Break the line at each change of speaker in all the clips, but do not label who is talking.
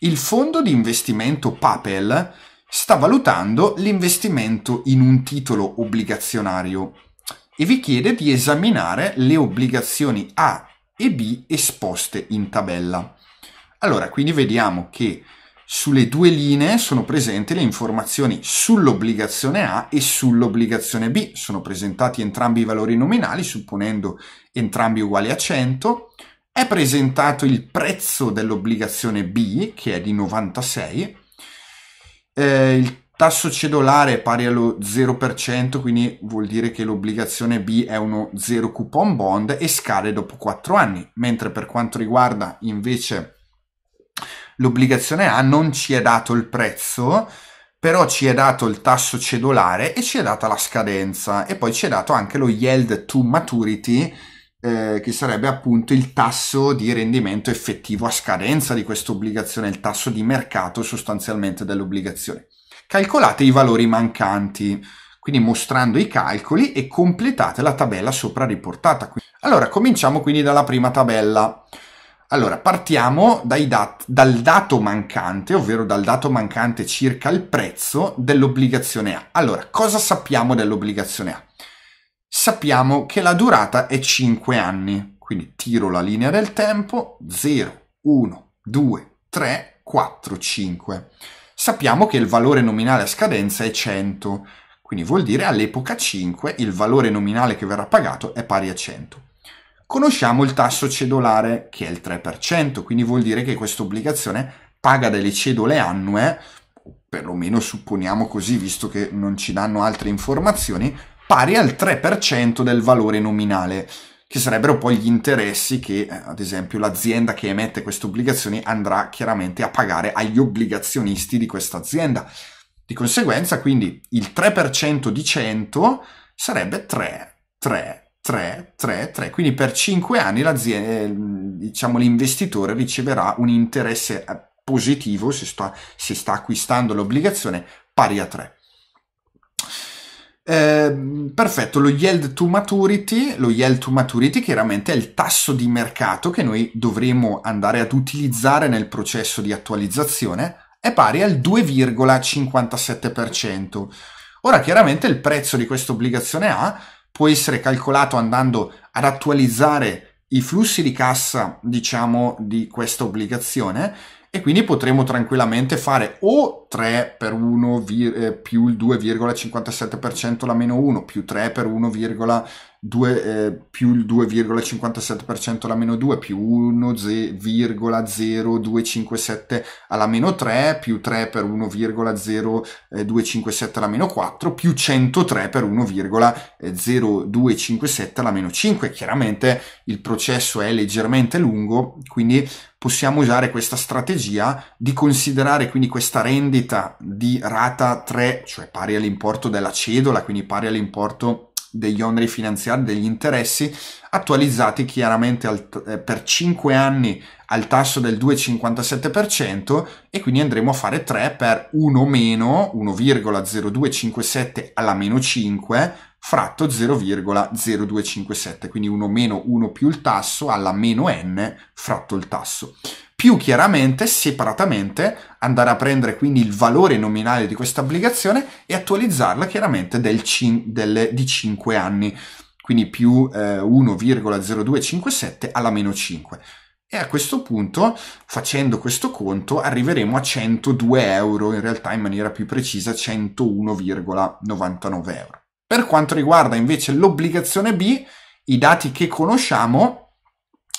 Il fondo di investimento Papel sta valutando l'investimento in un titolo obbligazionario e vi chiede di esaminare le obbligazioni A e B esposte in tabella. Allora, quindi vediamo che sulle due linee sono presenti le informazioni sull'obbligazione A e sull'obbligazione B. Sono presentati entrambi i valori nominali, supponendo entrambi uguali a 100. È presentato il prezzo dell'obbligazione B, che è di 96. Eh, il tasso cedolare è pari allo 0%, quindi vuol dire che l'obbligazione B è uno 0 coupon bond e scade dopo 4 anni, mentre per quanto riguarda invece l'obbligazione A non ci è dato il prezzo, però ci è dato il tasso cedolare e ci è data la scadenza e poi ci è dato anche lo yield to maturity eh, che sarebbe appunto il tasso di rendimento effettivo a scadenza di questa obbligazione, il tasso di mercato sostanzialmente dell'obbligazione. Calcolate i valori mancanti, quindi mostrando i calcoli e completate la tabella sopra riportata. Allora cominciamo quindi dalla prima tabella. Allora, partiamo dat- dal dato mancante, ovvero dal dato mancante circa il prezzo dell'obbligazione A. Allora, cosa sappiamo dell'obbligazione A? Sappiamo che la durata è 5 anni, quindi tiro la linea del tempo 0, 1, 2, 3, 4, 5. Sappiamo che il valore nominale a scadenza è 100, quindi vuol dire all'epoca 5 il valore nominale che verrà pagato è pari a 100 conosciamo il tasso cedolare che è il 3%, quindi vuol dire che questa obbligazione paga delle cedole annue, perlomeno supponiamo così visto che non ci danno altre informazioni, pari al 3% del valore nominale, che sarebbero poi gli interessi che, eh, ad esempio, l'azienda che emette queste obbligazioni andrà chiaramente a pagare agli obbligazionisti di questa azienda. Di conseguenza, quindi, il 3% di 100 sarebbe 3, 3, 3, 3, 3, quindi per 5 anni l'azienda, eh, diciamo, l'investitore riceverà un interesse eh, positivo se sta, se sta acquistando l'obbligazione pari a 3. Eh, perfetto, lo yield to maturity, lo yield to maturity chiaramente è il tasso di mercato che noi dovremo andare ad utilizzare nel processo di attualizzazione, è pari al 2,57%. Ora chiaramente il prezzo di questa obbligazione A può essere calcolato andando ad attualizzare i flussi di cassa, diciamo, di questa obbligazione e quindi potremo tranquillamente fare o 3 per 1 vir, eh, più il 2,57% la meno 1 più 3 per 1,2 eh, più il 2,57% alla meno 2 più 1,0257 eh, alla meno 3 più 3 per 1,0257 eh, alla meno 4 più 103 per 1,0257 alla meno 5 chiaramente il processo è leggermente lungo quindi possiamo usare questa strategia di considerare quindi questa rendita moneta di rata 3, cioè pari all'importo della cedola, quindi pari all'importo degli oneri finanziari, degli interessi, attualizzati chiaramente al, eh, per 5 anni al tasso del 2,57% e quindi andremo a fare 3 per 1 meno, 1,0257 alla meno 5, fratto 0,0257, quindi 1 meno 1 più il tasso alla meno n fratto il tasso. Più chiaramente, separatamente, andare a prendere quindi il valore nominale di questa obbligazione e attualizzarla chiaramente del cin- del, di 5 anni, quindi più eh, 1,0257 alla meno 5. E a questo punto, facendo questo conto, arriveremo a 102 euro, in realtà in maniera più precisa 101,99 euro. Per quanto riguarda invece l'obbligazione B, i dati che conosciamo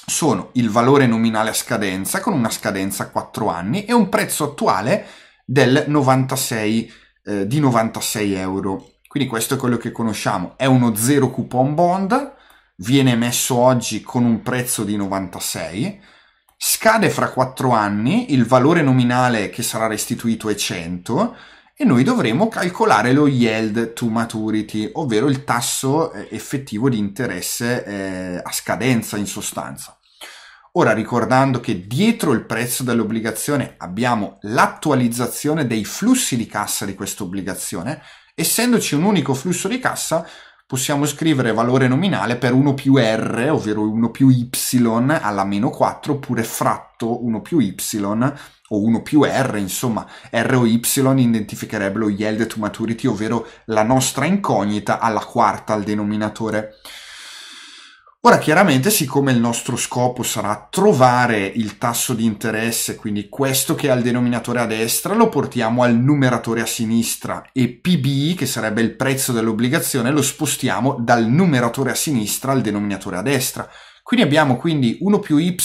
sono il valore nominale a scadenza con una scadenza a 4 anni e un prezzo attuale del 96, eh, di 96 euro. Quindi questo è quello che conosciamo, è uno zero coupon bond, viene emesso oggi con un prezzo di 96, scade fra 4 anni, il valore nominale che sarà restituito è 100, e noi dovremo calcolare lo yield to maturity, ovvero il tasso eh, effettivo di interesse eh, a scadenza in sostanza. Ora ricordando che dietro il prezzo dell'obbligazione abbiamo l'attualizzazione dei flussi di cassa di questa obbligazione, essendoci un unico flusso di cassa possiamo scrivere valore nominale per 1 più r, ovvero 1 più y alla meno 4, oppure fratto 1 più y o 1 più r, insomma, r o y identificherebbero yield to maturity, ovvero la nostra incognita alla quarta al denominatore. Ora chiaramente siccome il nostro scopo sarà trovare il tasso di interesse, quindi questo che è al denominatore a destra lo portiamo al numeratore a sinistra e PB, che sarebbe il prezzo dell'obbligazione, lo spostiamo dal numeratore a sinistra al denominatore a destra. Quindi abbiamo quindi 1 più y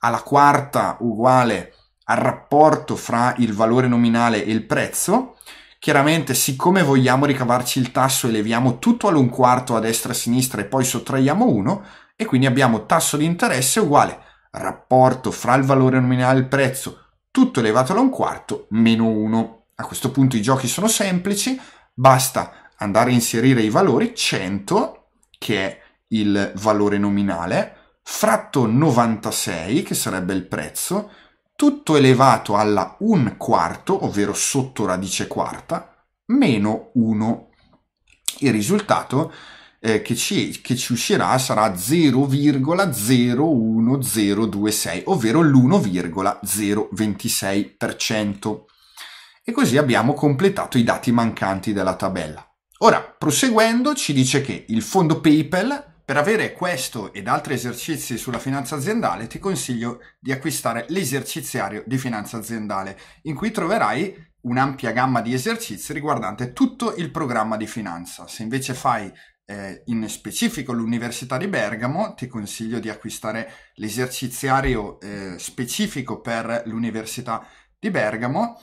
alla quarta uguale al rapporto fra il valore nominale e il prezzo, Chiaramente, siccome vogliamo ricavarci il tasso, eleviamo tutto all'un quarto a destra e a sinistra e poi sottraiamo 1 e quindi abbiamo tasso di interesse uguale rapporto fra il valore nominale e il prezzo, tutto elevato all'un quarto, meno 1. A questo punto i giochi sono semplici, basta andare a inserire i valori 100, che è il valore nominale, fratto 96, che sarebbe il prezzo, tutto elevato alla 1 quarto, ovvero sotto radice quarta, meno 1. Il risultato eh, che, ci, che ci uscirà sarà 0,01026, ovvero l'1,026%. E così abbiamo completato i dati mancanti della tabella. Ora, proseguendo, ci dice che il fondo PayPal per avere questo ed altri esercizi sulla finanza aziendale ti consiglio di acquistare l'eserciziario di finanza aziendale in cui troverai un'ampia gamma di esercizi riguardante tutto il programma di finanza. Se invece fai eh, in specifico l'Università di Bergamo, ti consiglio di acquistare l'eserciziario eh, specifico per l'Università di Bergamo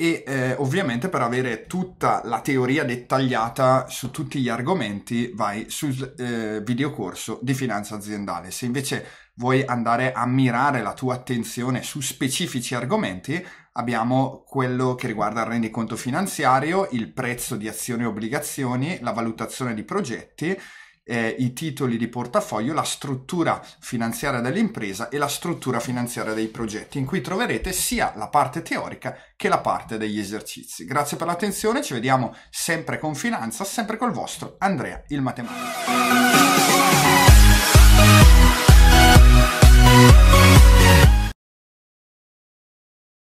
e eh, ovviamente per avere tutta la teoria dettagliata su tutti gli argomenti vai sul eh, videocorso di finanza aziendale. Se invece vuoi andare a mirare la tua attenzione su specifici argomenti, abbiamo quello che riguarda il rendiconto finanziario, il prezzo di azioni e obbligazioni, la valutazione di progetti eh, i titoli di portafoglio, la struttura finanziaria dell'impresa e la struttura finanziaria dei progetti, in cui troverete sia la parte teorica che la parte degli esercizi. Grazie per l'attenzione, ci vediamo sempre con Finanza, sempre col vostro Andrea il Matematico.